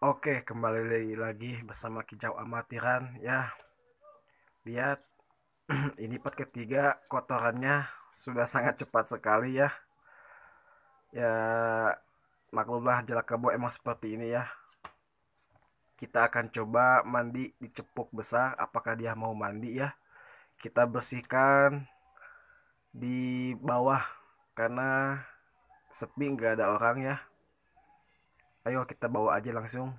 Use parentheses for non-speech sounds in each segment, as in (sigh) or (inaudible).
Oke, kembali lagi bersama kicau Amatiran ya. Lihat (clears throat) ini part ketiga kotorannya sudah sangat cepat sekali ya. Ya maklumlah jelak kebo emang seperti ini ya. Kita akan coba mandi di cepuk besar apakah dia mau mandi ya. Kita bersihkan di bawah karena sepi nggak ada orang ya ayo kita bawa aja langsung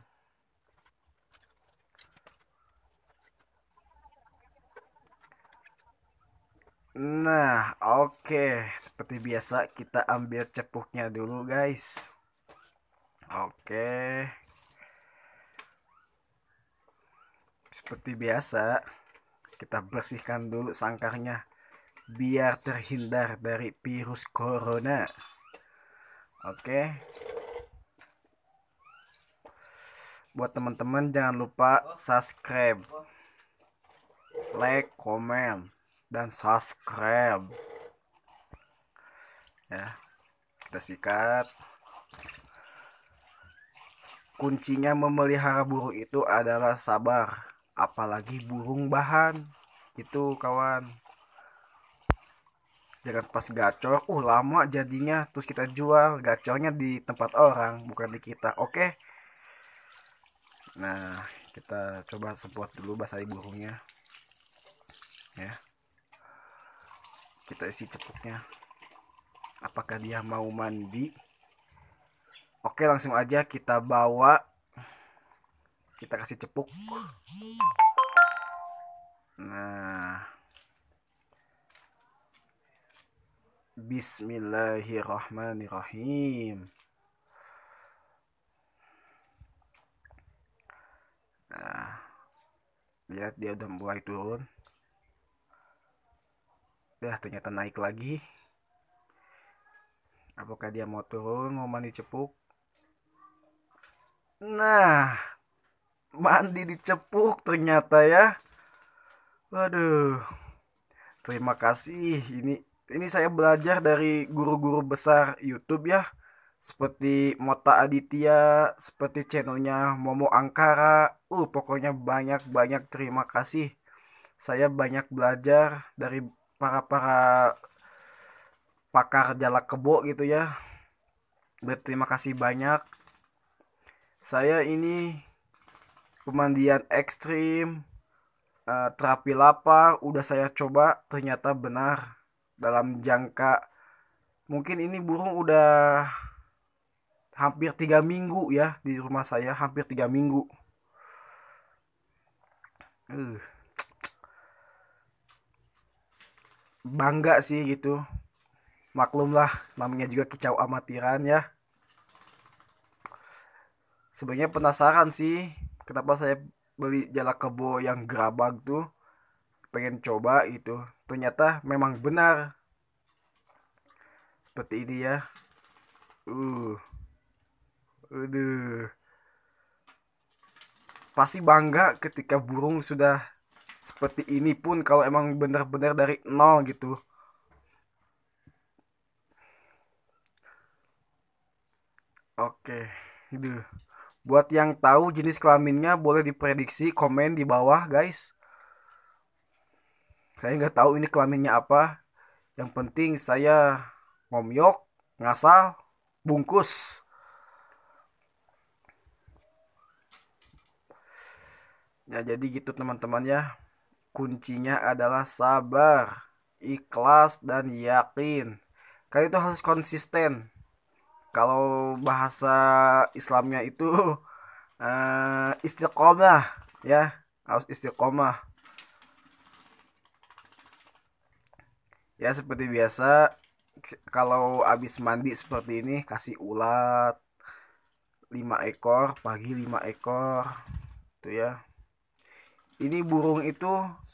Nah, oke. Okay. Seperti biasa, kita ambil cepuknya dulu, guys. Oke. Okay. Seperti biasa, kita bersihkan dulu sangkarnya biar terhindar dari virus corona. Oke. Okay buat teman-teman jangan lupa subscribe like comment dan subscribe ya kita sikat kuncinya memelihara burung itu adalah sabar apalagi burung bahan itu kawan jangan pas gacor uh lama jadinya terus kita jual gacornya di tempat orang bukan di kita oke okay? nah kita coba sebuat dulu basahi burungnya ya kita isi cepuknya apakah dia mau mandi oke langsung aja kita bawa kita kasih cepuk nah Bismillahirrahmanirrahim lihat dia udah mulai turun ya ternyata naik lagi apakah dia mau turun mau mandi cepuk nah mandi dicepuk ternyata ya waduh terima kasih ini ini saya belajar dari guru-guru besar YouTube ya seperti Mota Aditya, seperti channelnya Momo Angkara. Uh, pokoknya banyak-banyak terima kasih. Saya banyak belajar dari para-para pakar jala kebo gitu ya. Berterima kasih banyak. Saya ini pemandian ekstrim, uh, terapi lapar, udah saya coba ternyata benar dalam jangka mungkin ini burung udah hampir tiga minggu ya di rumah saya hampir tiga minggu uh. bangga sih gitu maklumlah namanya juga kicau amatiran ya sebenarnya penasaran sih kenapa saya beli jala kebo yang gerabak tuh pengen coba itu. ternyata memang benar seperti ini ya Aduh. Pasti bangga ketika burung sudah seperti ini pun kalau emang benar-benar dari nol gitu. Oke, duh. Gitu. Buat yang tahu jenis kelaminnya boleh diprediksi komen di bawah guys. Saya nggak tahu ini kelaminnya apa. Yang penting saya ngomyok, ngasal, bungkus. Ya jadi gitu teman-teman ya. Kuncinya adalah sabar, ikhlas dan yakin. Kalian itu harus konsisten. Kalau bahasa Islamnya itu uh, (laughs) istiqomah ya, harus istiqomah. Ya seperti biasa kalau habis mandi seperti ini kasih ulat 5 ekor pagi 5 ekor tuh ya ini burung itu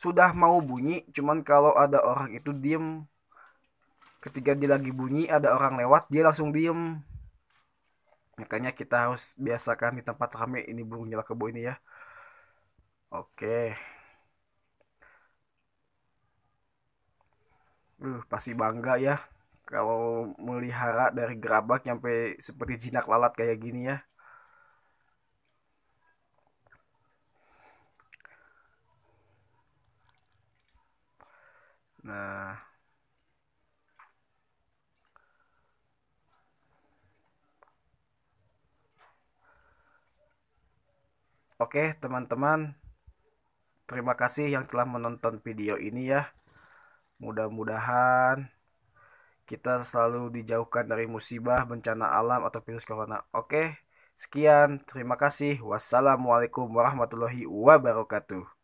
sudah mau bunyi, cuman kalau ada orang itu diem. Ketika dia lagi bunyi, ada orang lewat, dia langsung diem. Makanya kita harus biasakan di tempat rame ini burung nyala kebo ini ya. Oke. Uh, pasti bangga ya kalau melihara dari gerabak sampai seperti jinak lalat kayak gini ya. Nah, Oke, teman-teman. Terima kasih yang telah menonton video ini ya. Mudah-mudahan kita selalu dijauhkan dari musibah, bencana alam atau virus corona. Oke, sekian. Terima kasih. Wassalamualaikum warahmatullahi wabarakatuh.